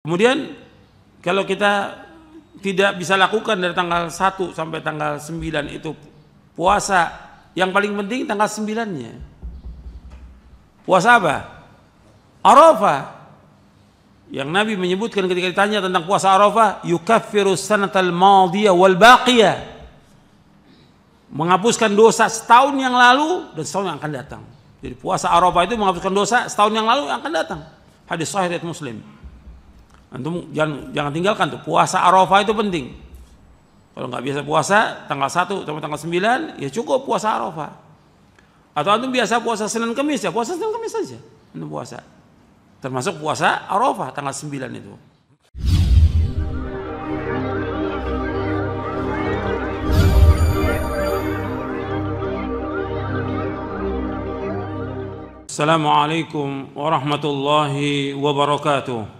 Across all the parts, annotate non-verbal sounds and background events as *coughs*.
Kemudian kalau kita tidak bisa lakukan dari tanggal 1 sampai tanggal 9 itu puasa. Yang paling penting tanggal 9-nya. Puasa apa? Arafah. Yang Nabi menyebutkan ketika ditanya tentang puasa Arafah, yukaffiru sanatal madiyah wal baqiyah. Menghapuskan dosa setahun yang lalu dan setahun yang akan datang. Jadi puasa Arafah itu menghapuskan dosa setahun yang lalu yang akan datang. Hadis sahih Muslim. Antum jangan jangan tinggalkan tuh puasa Arafah itu penting. Kalau nggak biasa puasa tanggal 1 sampai tanggal 9 ya cukup puasa Arafah. Atau antum biasa puasa Senin Kamis ya puasa Senin Kamis saja. Antum puasa. Termasuk puasa Arafah tanggal 9 itu. Assalamualaikum warahmatullahi wabarakatuh.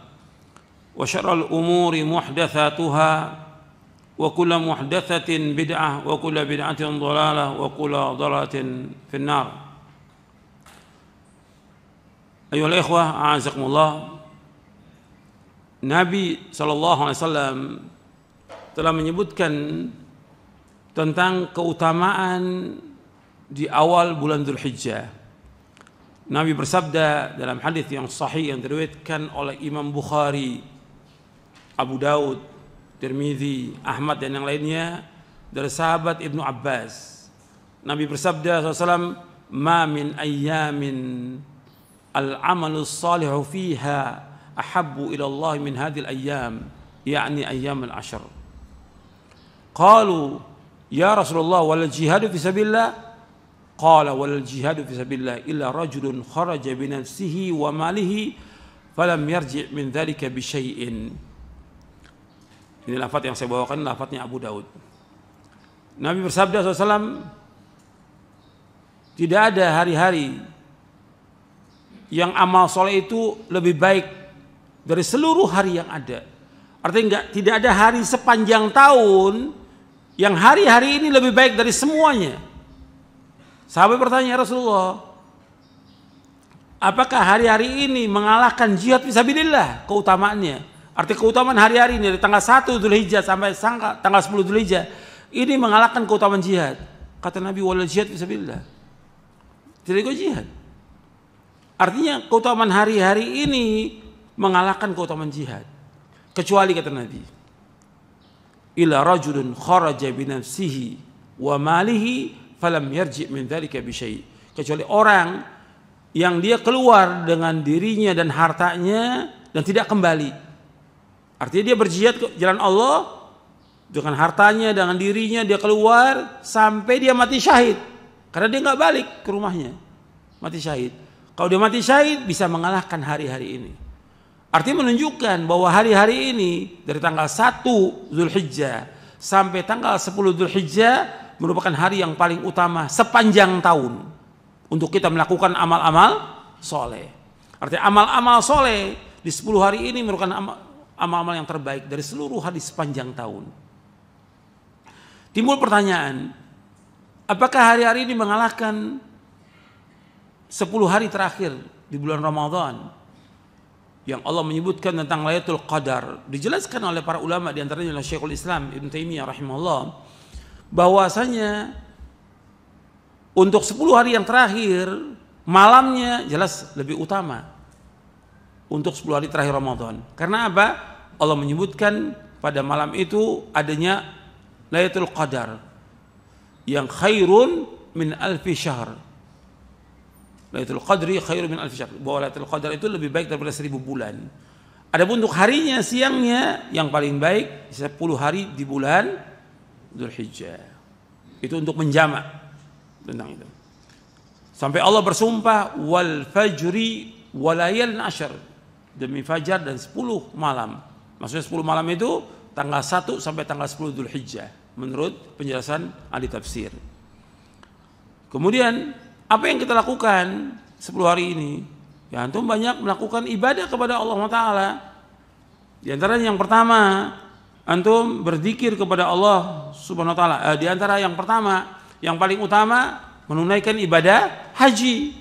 وشر الأمور محدثاتها وكل محدثة بدعة وكل بدعة ضلالة وكل ضلالة في النار أيها الإخوة أعزكم الله Nabi Shallallahu Alaihi Wasallam telah menyebutkan tentang keutamaan di awal bulan Dzulhijjah. Nabi bersabda dalam hadis yang sahih yang diriwayatkan oleh Imam Bukhari Abu Daud, Tirmizi, Ahmad dan yang lainnya dari sahabat Ibnu Abbas. Nabi bersabda SAW, "Ma min ayyamin al-amalu salihu fiha ahabbu ila Allah min hadhil ayyam, yakni ayyam al-ashr." Qalu, "Ya Rasulullah, wal jihadu fi sabilillah?" Qala wal jihadu fi sabilillah illa rajulun kharaja bi nafsihi wa malihi falam yarji' min dhalika bi syai'in. Ini lafat yang saya bawakan lafatnya Abu Daud. Nabi bersabda SAW, tidak ada hari-hari yang amal soleh itu lebih baik dari seluruh hari yang ada. Artinya enggak, tidak ada hari sepanjang tahun yang hari-hari ini lebih baik dari semuanya. Sahabat bertanya ya Rasulullah, apakah hari-hari ini mengalahkan jihad fisabilillah keutamaannya? Arti keutamaan hari-hari ini dari tanggal 1 Hijjah sampai sangka, tanggal 10 Hijjah ini mengalahkan keutamaan jihad. Kata Nabi wal jihad fisabilillah. Tidak ikut jihad. Artinya keutamaan hari-hari ini mengalahkan keutamaan jihad. Kecuali kata Nabi. Ila rajulun kharaja binafsihi wa malihi falam yarji' min dzalika bi Kecuali orang yang dia keluar dengan dirinya dan hartanya dan tidak kembali Artinya dia berjihad ke jalan Allah dengan hartanya, dengan dirinya dia keluar sampai dia mati syahid. Karena dia nggak balik ke rumahnya, mati syahid. Kalau dia mati syahid bisa mengalahkan hari-hari ini. Artinya menunjukkan bahwa hari-hari ini dari tanggal 1 Zulhijjah sampai tanggal 10 Zulhijjah merupakan hari yang paling utama sepanjang tahun untuk kita melakukan amal-amal soleh. Artinya amal-amal soleh di 10 hari ini merupakan amal, amal-amal yang terbaik dari seluruh hadis sepanjang tahun. Timbul pertanyaan, apakah hari-hari ini mengalahkan 10 hari terakhir di bulan Ramadan yang Allah menyebutkan tentang Lailatul Qadar dijelaskan oleh para ulama di antaranya oleh Syekhul Islam Ibn Taimiyah rahimahullah bahwasanya untuk 10 hari yang terakhir malamnya jelas lebih utama untuk 10 hari terakhir Ramadan. Karena apa? Allah menyebutkan pada malam itu adanya Lailatul Qadar yang khairun min alfi syahr. Lailatul Qadri khairun min alfi syahr. Bahwa Lailatul Qadar itu lebih baik daripada seribu bulan. Adapun untuk harinya, siangnya yang paling baik 10 hari di bulan hijjah Itu untuk menjamak tentang itu. Sampai Allah bersumpah wal fajri walayal nashr demi fajar dan 10 malam. Maksudnya 10 malam itu tanggal 1 sampai tanggal 10 Dhul Hijjah menurut penjelasan ahli tafsir. Kemudian apa yang kita lakukan 10 hari ini? Ya antum banyak melakukan ibadah kepada Allah Taala. Di antara yang pertama, antum berzikir kepada Allah Subhanahu wa taala. Eh, di antara yang pertama, yang paling utama menunaikan ibadah haji.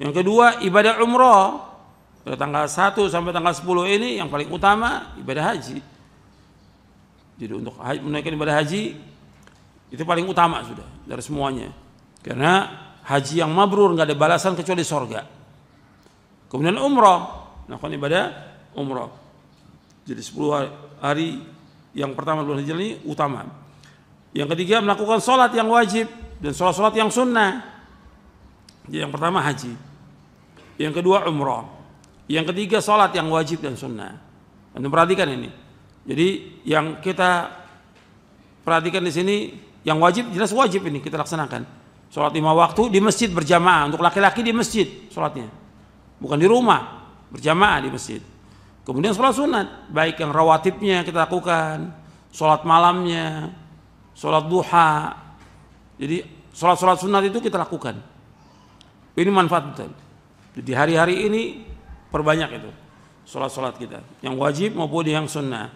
Yang kedua, ibadah umroh. Pada tanggal 1 sampai tanggal 10 ini yang paling utama ibadah haji. Jadi untuk menaikkan ibadah haji itu paling utama sudah dari semuanya. Karena haji yang mabrur nggak ada balasan kecuali sorga. Kemudian umroh, melakukan ibadah umroh. Jadi 10 hari yang pertama bulan haji ini utama. Yang ketiga melakukan sholat yang wajib dan sholat-sholat yang sunnah. Jadi yang pertama haji. Yang kedua umroh. Yang ketiga sholat yang wajib dan sunnah. Anda perhatikan ini. Jadi yang kita perhatikan di sini yang wajib jelas wajib ini kita laksanakan. Sholat lima waktu di masjid berjamaah untuk laki-laki di masjid sholatnya, bukan di rumah berjamaah di masjid. Kemudian sholat sunat baik yang rawatibnya kita lakukan, sholat malamnya, sholat duha. Jadi sholat-sholat sunat itu kita lakukan. Ini manfaat betul. Jadi hari-hari ini perbanyak itu sholat-sholat kita yang wajib maupun yang sunnah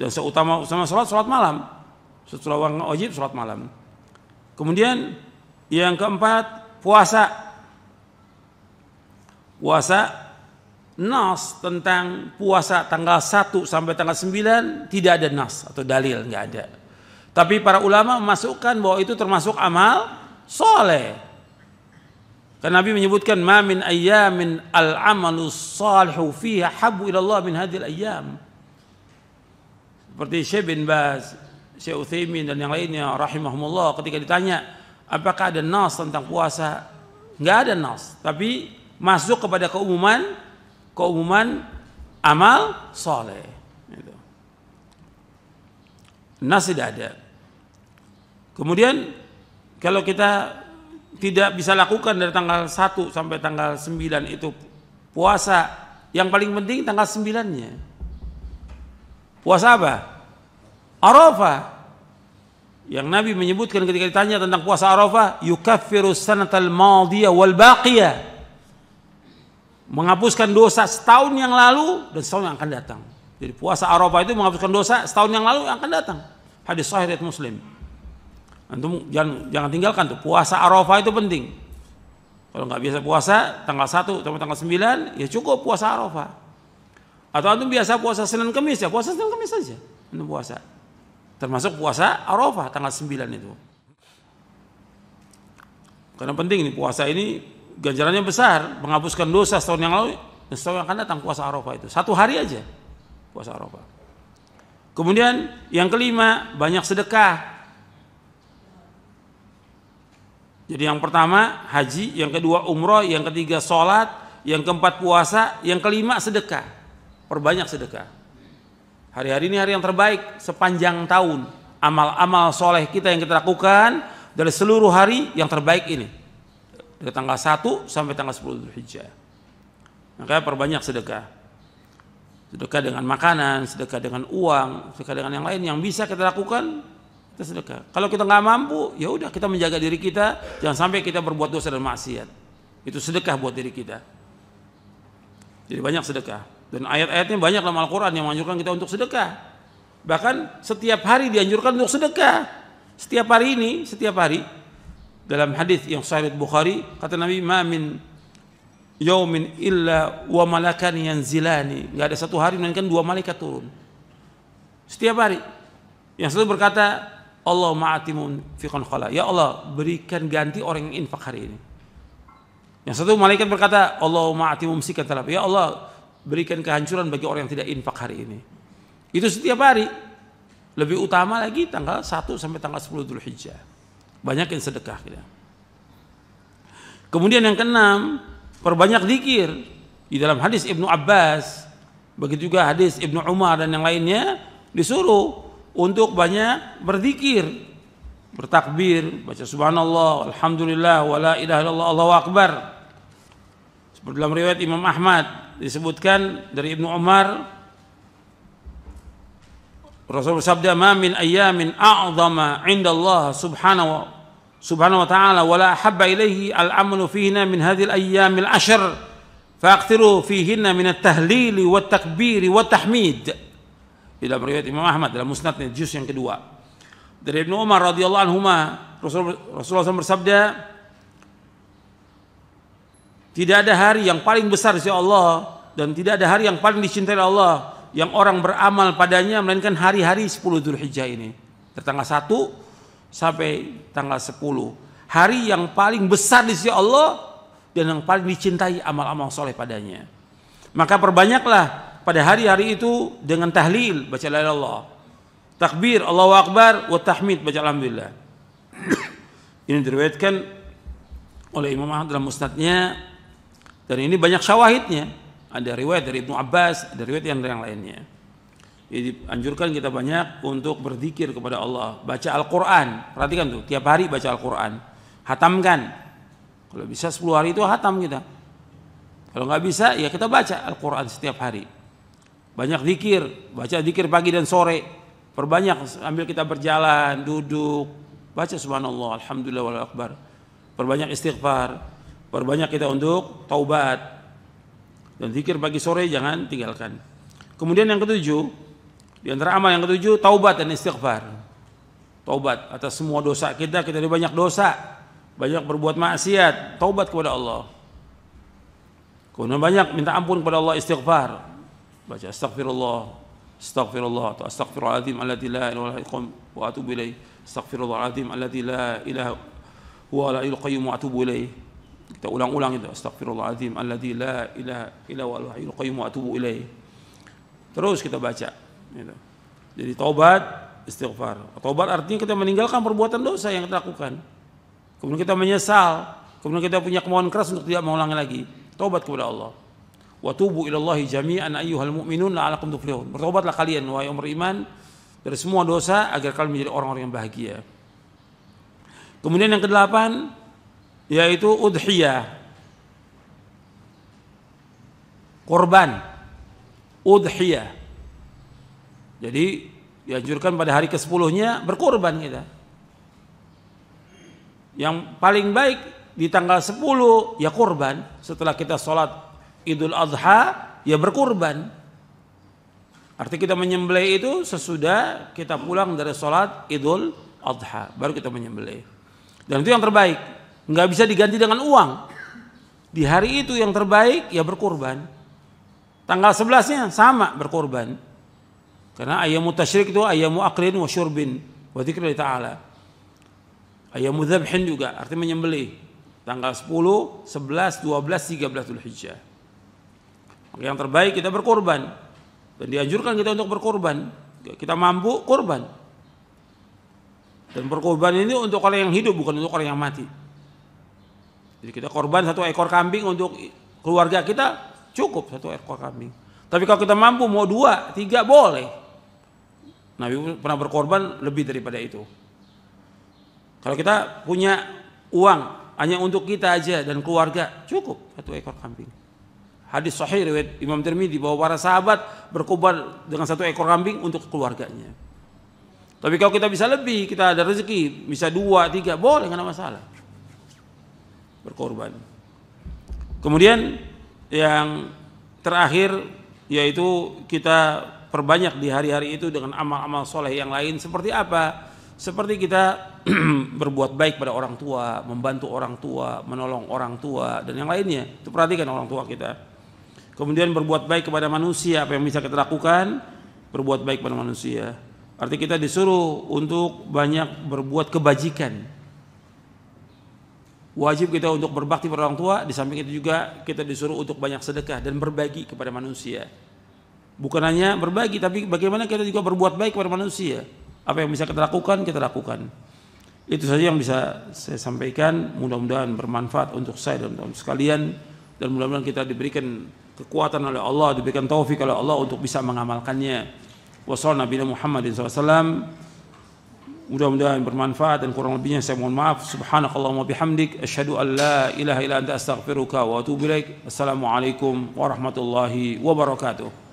dan seutama sama sholat sholat malam setelah wajib sholat malam kemudian yang keempat puasa puasa nas tentang puasa tanggal 1 sampai tanggal 9 tidak ada nas atau dalil nggak ada tapi para ulama memasukkan bahwa itu termasuk amal soleh karena Nabi menyebutkan ma min ayyamin al-amalu salihu fiha habu Allah min hadil ayyam. Seperti Syekh bin Baz, Syekh Utsaimin dan yang lainnya rahimahumullah ketika ditanya apakah ada nas tentang puasa? Enggak ada nas, tapi masuk kepada keumuman keumuman amal saleh. Gitu. Nas tidak ada. Kemudian kalau kita tidak bisa lakukan dari tanggal 1 sampai tanggal 9 itu puasa. Yang paling penting tanggal 9-nya. Puasa apa? Arafah. Yang Nabi menyebutkan ketika ditanya tentang puasa Arafah, yukaffiru sanatal maldiyah wal baqiyah. Menghapuskan dosa setahun yang lalu dan setahun yang akan datang. Jadi puasa Arafah itu menghapuskan dosa setahun yang lalu yang akan datang. Hadis sahih Muslim. Antum jangan jangan tinggalkan tuh puasa Arafah itu penting. Kalau nggak biasa puasa tanggal 1 sampai tanggal 9 ya cukup puasa Arafah. Atau antum biasa puasa Senin Kamis ya puasa Senin Kamis saja. Antum puasa. Termasuk puasa Arafah tanggal 9 itu. Karena penting ini puasa ini ganjarannya besar, menghapuskan dosa setahun yang lalu dan setahun yang akan datang puasa Arafah itu. Satu hari aja puasa Arafah. Kemudian yang kelima banyak sedekah Jadi yang pertama haji, yang kedua umroh, yang ketiga sholat, yang keempat puasa, yang kelima sedekah. Perbanyak sedekah. Hari-hari ini hari yang terbaik sepanjang tahun. Amal-amal soleh kita yang kita lakukan dari seluruh hari yang terbaik ini. Dari tanggal 1 sampai tanggal 10 Hijjah. Makanya perbanyak sedekah. Sedekah dengan makanan, sedekah dengan uang, sedekah dengan yang lain yang bisa kita lakukan kita sedekah. Kalau kita nggak mampu, ya udah kita menjaga diri kita, jangan sampai kita berbuat dosa dan maksiat. Itu sedekah buat diri kita. Jadi banyak sedekah. Dan ayat-ayatnya banyak dalam Al-Quran yang menganjurkan kita untuk sedekah. Bahkan setiap hari dianjurkan untuk sedekah. Setiap hari ini, setiap hari dalam hadis yang Sahih Bukhari kata Nabi, "Ma min yaumin illa wa malakan yanzilani." Enggak ada satu hari melainkan dua malaikat turun. Setiap hari. Yang satu berkata, Allah ma'atimun fiqon khala. Ya Allah, berikan ganti orang yang infak hari ini. Yang satu malaikat berkata, Allah ma'atimun sikat talab. Ya Allah, berikan kehancuran bagi orang yang tidak infak hari ini. Itu setiap hari. Lebih utama lagi tanggal 1 sampai tanggal 10 Dhul Hijjah. Banyak yang sedekah. Kita. Kemudian yang keenam, perbanyak dikir. Di dalam hadis Ibnu Abbas, begitu juga hadis Ibnu Umar dan yang lainnya, disuruh untuk banyak berzikir, bertakbir, baca subhanallah, alhamdulillah, wala ilaha illallah, Allahu akbar. Seperti dalam riwayat Imam Ahmad disebutkan dari Ibnu Umar Rasulullah sabda "Ma min ayyamin a'zama 'inda Allah subhanahu wa subhanahu wa ta'ala wa la habba ilayhi al-amalu fihina min hadhihi al-ayyamil ashr faaktiru fihinna min at-tahlili wat-takbiri wat-tahmid." di dalam riwayat Imam Ahmad dalam musnadnya juz yang kedua dari Ibnu Umar radhiyallahu anhu Rasulullah SAW bersabda tidak ada hari yang paling besar sisi Allah dan tidak ada hari yang paling dicintai Allah yang orang beramal padanya melainkan hari-hari 10 Zulhijjah ini dari tanggal 1 sampai tanggal 10 hari yang paling besar di sisi Allah dan yang paling dicintai amal-amal soleh padanya maka perbanyaklah pada hari-hari itu dengan tahlil baca la Allah takbir Allahu akbar wa tahmid baca alhamdulillah *coughs* ini diriwayatkan oleh Imam Ahmad dalam musnadnya dan ini banyak syawahidnya ada riwayat dari Ibnu Abbas ada riwayat yang yang lainnya jadi anjurkan kita banyak untuk berzikir kepada Allah baca Al-Qur'an perhatikan tuh tiap hari baca Al-Qur'an hatamkan kalau bisa 10 hari itu hatam kita kalau nggak bisa ya kita baca Al-Qur'an setiap hari banyak zikir, baca zikir pagi dan sore. Perbanyak ambil kita berjalan, duduk, baca subhanallah, alhamdulillah wal akbar. Perbanyak istighfar, perbanyak kita untuk taubat. Dan zikir pagi sore jangan tinggalkan. Kemudian yang ketujuh, di antara amal yang ketujuh taubat dan istighfar. Taubat atas semua dosa kita, kita ada banyak dosa, banyak berbuat maksiat, taubat kepada Allah. Kemudian banyak minta ampun kepada Allah istighfar, baca astaghfirullah, astaghfirullah, atau astagfirullah azim alladzi la ilaha illa wa atubu ilaih astagfirullah azim alladzi la ilaha huwa la ilaha qayyum wa atubu ilaih kita ulang-ulang itu astagfirullah azim alladzi la ilaha illa wa la ilaha qayyum wa atubu ilaih terus kita baca gitu. jadi taubat istighfar taubat artinya kita meninggalkan perbuatan dosa yang kita lakukan kemudian kita menyesal kemudian kita punya kemauan keras untuk tidak mengulangi lagi taubat kepada Allah watubu ilallahi jami'an ayyuhal mu'minun la'alakum tuflihun. Bertobatlah kalian wahai umur iman dari semua dosa agar kalian menjadi orang-orang yang bahagia. Kemudian yang kedelapan yaitu udhiyah. Korban udhiyah. Jadi dianjurkan pada hari ke-10-nya berkorban kita. Yang paling baik di tanggal 10 ya korban setelah kita sholat Idul Adha ya berkurban. Arti kita menyembelih itu sesudah kita pulang dari sholat Idul Adha baru kita menyembelih. Dan itu yang terbaik. Nggak bisa diganti dengan uang. Di hari itu yang terbaik ya berkurban. Tanggal 11-nya sama berkurban Karena ayamu tasyrik itu ayamu akrin wa syurbin wa dzikrillah ta'ala. Ayamu zabhin juga artinya menyembelih. Tanggal 10, 11, 12, 13 Hijjah yang terbaik kita berkorban dan dianjurkan kita untuk berkorban kita mampu korban dan berkorban ini untuk orang yang hidup bukan untuk orang yang mati jadi kita korban satu ekor kambing untuk keluarga kita cukup satu ekor kambing tapi kalau kita mampu mau dua tiga boleh Nabi pernah berkorban lebih daripada itu kalau kita punya uang hanya untuk kita aja dan keluarga cukup satu ekor kambing Hadis sahih riwayat Imam Tirmidzi bahwa para sahabat berkobar dengan satu ekor kambing untuk keluarganya. Tapi kalau kita bisa lebih, kita ada rezeki, bisa dua, tiga, boleh nggak ada masalah. Berkorban. Kemudian yang terakhir yaitu kita perbanyak di hari-hari itu dengan amal-amal soleh yang lain. Seperti apa? Seperti kita *clears throat* berbuat baik pada orang tua, membantu orang tua, menolong orang tua, dan yang lainnya. Itu perhatikan orang tua kita. Kemudian berbuat baik kepada manusia apa yang bisa kita lakukan? Berbuat baik kepada manusia. Arti kita disuruh untuk banyak berbuat kebajikan. Wajib kita untuk berbakti pada orang tua, di samping itu juga kita disuruh untuk banyak sedekah dan berbagi kepada manusia. Bukan hanya berbagi, tapi bagaimana kita juga berbuat baik kepada manusia. Apa yang bisa kita lakukan, kita lakukan. Itu saja yang bisa saya sampaikan. Mudah-mudahan bermanfaat untuk saya dan untuk sekalian. Dan mudah-mudahan kita diberikan kekuatan oleh Allah, diberikan taufik oleh Allah untuk bisa mengamalkannya. Wassalamualaikum Nabi SAW. Mudah-mudahan bermanfaat dan kurang lebihnya saya mohon maaf. Subhanakallahumma bihamdik asyhadu an la ilaha illa anta astaghfiruka wa atubu ilaik. Assalamualaikum warahmatullahi wabarakatuh.